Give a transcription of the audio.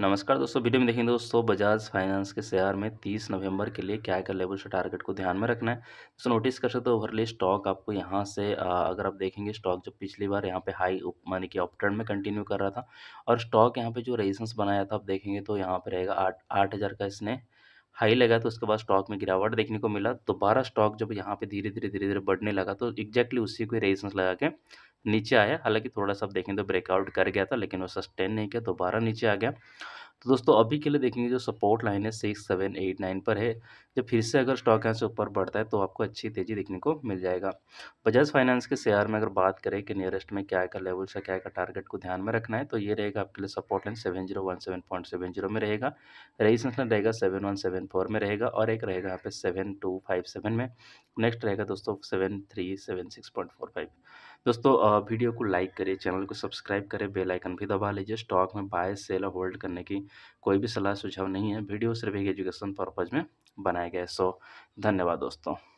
नमस्कार दोस्तों वीडियो में देखेंगे दोस्तों बजाज फाइनेंस के शेयर में 30 नवंबर के लिए क्या क्या लेवल से टारगेट को ध्यान में रखना है दोस्तों नोटिस कर सकते हो ओवरली स्टॉक आपको यहाँ से अगर आप देखेंगे स्टॉक जो पिछली बार यहाँ पे हाई मानी कि ऑपट्रेंड ट्रेंड में कंटिन्यू कर रहा था और स्टॉक यहाँ पे जो रेजिस्टेंस बनाया था आप देखेंगे तो यहाँ पर रहेगा आठ आठ हज़ार का इसने हाई लगा तो उसके बाद स्टॉक में गिरावट देखने को मिला दोबारा स्टॉक जब यहाँ पे धीरे धीरे धीरे धीरे बढ़ने लगा तो एग्जैक्टली उसी को रेजिस्टेंस लगा के नीचे आया हालांकि थोड़ा सा देखें तो ब्रेकआउट कर गया था लेकिन वो सस्टेन नहीं किया दोबारा नीचे आ गया तो दोस्तों अभी के लिए देखेंगे जो सपोर्ट लाइन है सिक्स सेवन एट नाइन पर है जब फिर से अगर स्टॉक यहाँ से ऊपर बढ़ता है तो आपको अच्छी तेज़ी देखने को मिल जाएगा बजाज फाइनेंस के शेयर में अगर बात करें कि नियरेस्ट में क्या का लेवल से क्या का टारगेट को ध्यान में रखना है तो ये रहेगा आपके लिए support line seven zero one seven point seven zero में रहेगा रेजिस्टेंस लाइन रहेगा सेवन वन सेवन फोर में रहेगा और एक रहेगा यहाँ पे सेवन टू फाइव सेवन में नेक्स्ट रहेगा दोस्तों seven three seven six point four five दोस्तों वीडियो को लाइक करें चैनल को सब्सक्राइब करें बेल आइकन भी दबा लीजिए स्टॉक में बाय सेल और होल्ड करने की कोई भी सलाह सुझाव नहीं है वीडियो सिर्फ एक एजुकेशन पर्पज़ में बनाया गया है सो धन्यवाद दोस्तों